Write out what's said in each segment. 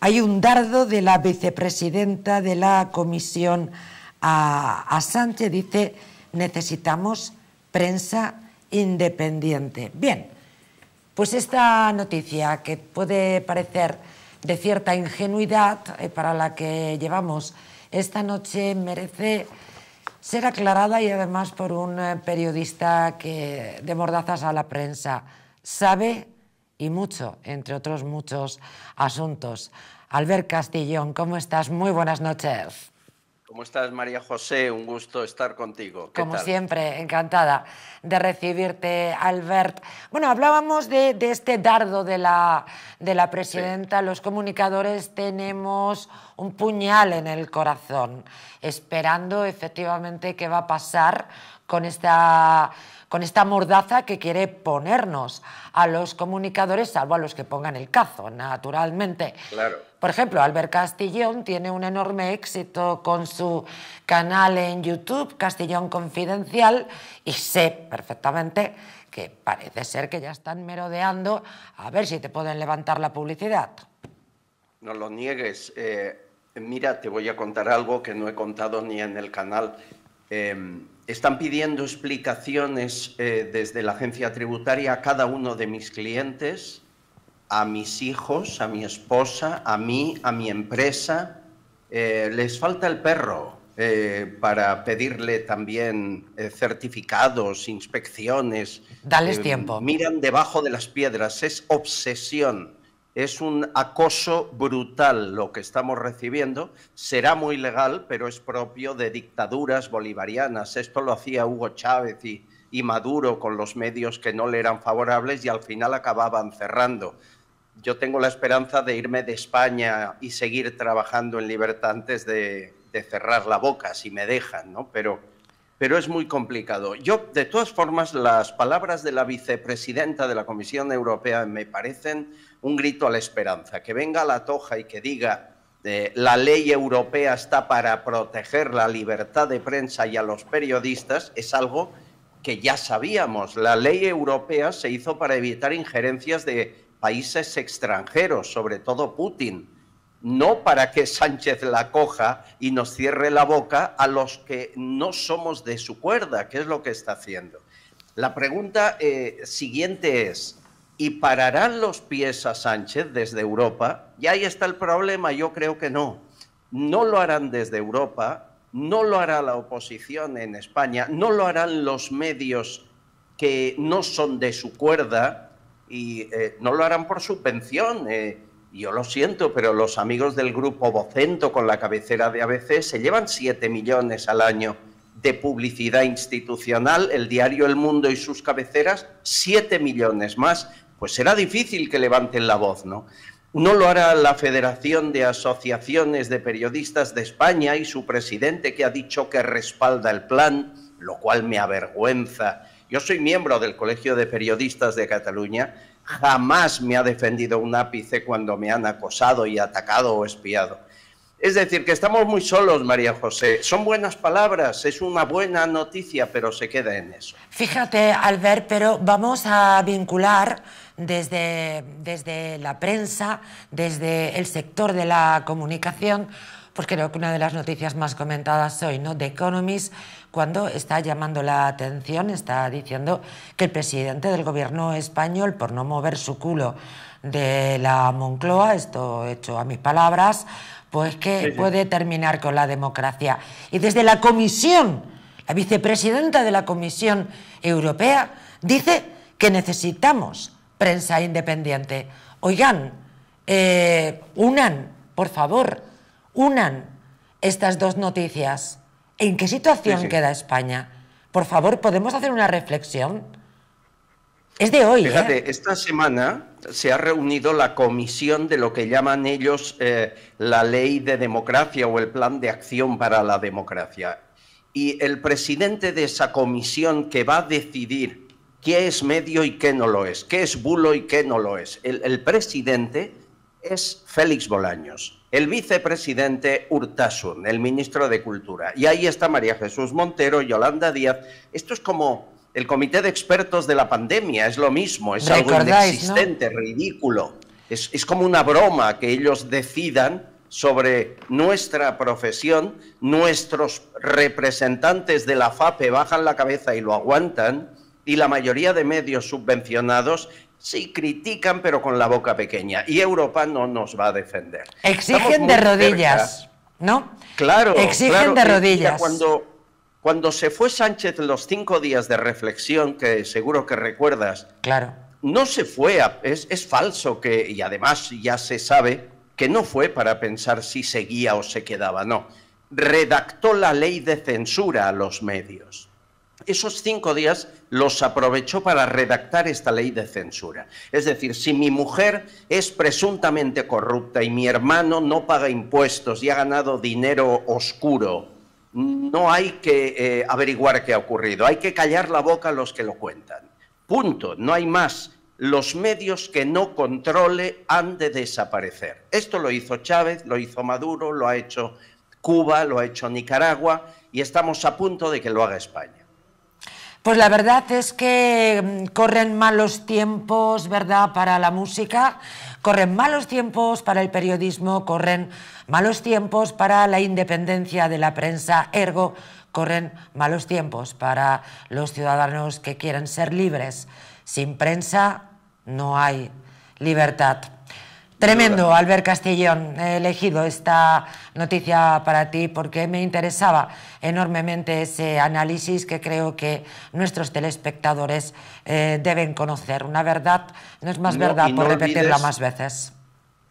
Hay un dardo de la vicepresidenta de la comisión a, Sánchez, dice, necesitamos prensa independiente. Bien, pues esta noticia que puede parecer de cierta ingenuidad eh, para la que llevamos esta noche merece ser aclarada y además por un eh, periodista que de mordazas a la prensa sabe y mucho, entre otros muchos asuntos. Albert Castillón, ¿cómo estás? Muy buenas noches. ¿Cómo estás, María José? Un gusto estar contigo. Como siempre, encantada de recibirte, Albert. Bueno, hablábamos de, este dardo de la, de la presidenta. Los comunicadores tenemos un puñal en el corazón, esperando efectivamente qué va a pasar con esta con esta mordaza que quiere ponernos a los comunicadores, salvo a los que pongan el cazo, naturalmente. Claro. Por ejemplo, Albert Castillón tiene un enorme éxito con su canal en YouTube, Castillón Confidencial, y sé perfectamente que parece ser que ya están merodeando a ver si te pueden levantar la publicidad. No lo niegues. Eh, mira, te voy a contar algo que no he contado ni en el canal Em, están pidiendo explicaciones eh, desde la agencia tributaria a cada uno de mis clientes, a mis hijos, a mi esposa, a mí, a mi empresa. Eh, les falta el perro eh, para pedirle también certificados, inspecciones. Dales tiempo. Miran debajo de las piedras, es obsesión. Es un acoso brutal lo que estamos recibiendo. Será muy legal, pero es propio de dictaduras bolivarianas. Esto lo hacía Hugo Chávez y, Maduro con los medios que no le eran favorables y al final acababan cerrando. Yo tengo la esperanza de irme de España y seguir trabajando en Libertantes de, de cerrar la boca, si me dejan, ¿no? Pero pero es muy complicado. Yo, de todas formas, las palabras de la vicepresidenta de la Comisión Europea me parecen un grito a la esperanza. Que venga la toja y que diga eh, la ley europea está para proteger la libertad de prensa y a los periodistas es algo que ya sabíamos. La ley europea se hizo para evitar injerencias de países extranjeros, sobre todo Putin no para que Sánchez la coja y nos cierre la boca a los que no somos de su cuerda, que es lo que está haciendo. La pregunta eh, siguiente es, ¿y pararán los pies a Sánchez desde Europa? Y ahí está el problema, yo creo que no. No lo harán desde Europa, no lo hará la oposición en España, no lo harán los medios que no son de su cuerda y eh, no lo harán por subvención. Eh, yo lo siento, pero los amigos del grupo Vocento con la cabecera de ABC se llevan 7 millones al año de publicidad institucional, el diario El Mundo y sus cabeceras, 7 millones más. Pues será difícil que levanten la voz, ¿no? No lo hará la Federación de Asociaciones de Periodistas de España y su presidente que ha dicho que respalda el plan, lo cual me avergüenza yo soy miembro del Colegio de Periodistas de Cataluña, jamás me ha defendido un ápice cuando me han acosado y atacado o espiado. Es decir, que estamos muy solos, María José. Son buenas palabras, es una buena noticia, pero se queda en eso. Fíjate, Albert, pero vamos a vincular desde, desde la prensa, desde el sector de la comunicación, pues creo que una de las noticias más comentadas hoy, ¿no? de Economist, cuando está llamando la atención, está diciendo que el presidente del gobierno español, por no mover su culo de la Moncloa, esto hecho a mis palabras, pues que puede terminar con la democracia. Y desde la Comisión, la vicepresidenta de la Comisión Europea, dice que necesitamos prensa independiente. Oigan, eh, unan, por favor, unan estas dos noticias. ¿En qué situación queda España? Por favor, ¿podemos hacer una reflexión? Es de hoy. Fíjate, ¿eh? esta semana se ha reunido la comisión de lo que llaman ellos eh, la ley de democracia o el plan de acción para la democracia. Y el presidente de esa comisión que va a decidir qué es medio y qué no lo es, qué es bulo y qué no lo es, el presidente es Félix Bolaños, el vicepresidente Urtasun, el ministro de Cultura. Y ahí está María Jesús Montero, Yolanda Díaz. Esto es como el comité de expertos de la pandemia, es lo mismo, es algo inexistente, ridículo. Es, es como una broma que ellos decidan sobre nuestra profesión, nuestros representantes de la FAPE bajan la cabeza y lo aguantan y la mayoría de medios subvencionados sí critican, pero con la boca pequeña. Y Europa no nos va a defender. Exigen de rodillas, ¿no? Claro. Exigen de rodillas. Cuando, cuando se fue Sánchez los cinco días de reflexión, que seguro que recuerdas. Claro. No se fue, es, es falso que, y además ya se sabe, que no fue para pensar si seguía o se quedaba, no. Redactó la ley de censura a los medios esos cinco días los aprovechó para redactar esta ley de censura. Es decir, si mi mujer es presuntamente corrupta y mi hermano no paga impuestos y ha ganado dinero oscuro, no hay que eh, averiguar qué ha ocurrido, hay que callar la boca a los que lo cuentan. Punto, no hay más. Los medios que no controle han de desaparecer. Esto lo hizo Chávez, lo hizo Maduro, lo ha hecho Cuba, lo ha hecho Nicaragua y estamos a punto de que lo haga España. Pues la verdad es que mm, corren malos tiempos, ¿verdad?, para la música, corren malos tiempos para el periodismo, corren malos tiempos para la independencia de la prensa, ergo, corren malos tiempos para los ciudadanos que quieren ser libres. Sin prensa no hay libertad. Tremendo, Albert Castellón. He elegido esta noticia para ti porque me interesaba enormemente ese análisis que creo que nuestros telespectadores eh, deben conocer. Una verdad no es más verdad por repetirla más veces.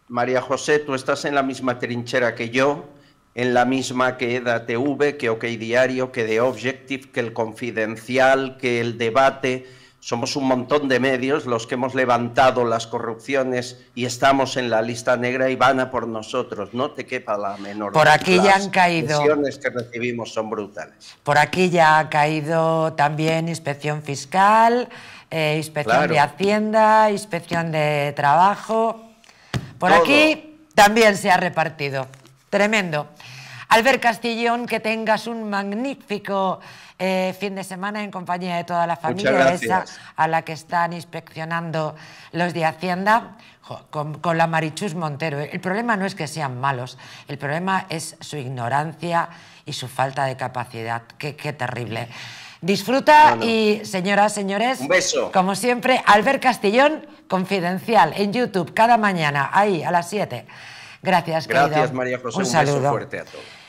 María José, tú estás en la misma trinchera que yo, en la misma que EDATV, que OK Diario, que The Objective, que El Confidencial, que El Debate somos un montón de medios los que hemos levantado las corrupciones y estamos en la lista negra y van a por nosotros. No te quepa la menor. Por aquí ya han caído. Las que recibimos son brutales. Por aquí ya ha caído también inspección fiscal, eh, inspección de Hacienda, inspección de trabajo. Por aquí también se ha repartido. Tremendo. Albert Castillón, que tengas un magnífico eh, fin de semana en compañía de toda la familia, esa a la que están inspeccionando los de Hacienda, con, la Marichus Montero. ¿eh? El problema no es que sean malos, el problema es su ignorancia y su falta de capacidad. Qué, terrible. Disfruta y, señoras, señores, Como siempre, Albert Castillón, confidencial, en YouTube, cada mañana, ahí, a las 7. Gracias, Gracias, María José. Un, un saludo. beso fuerte a todos.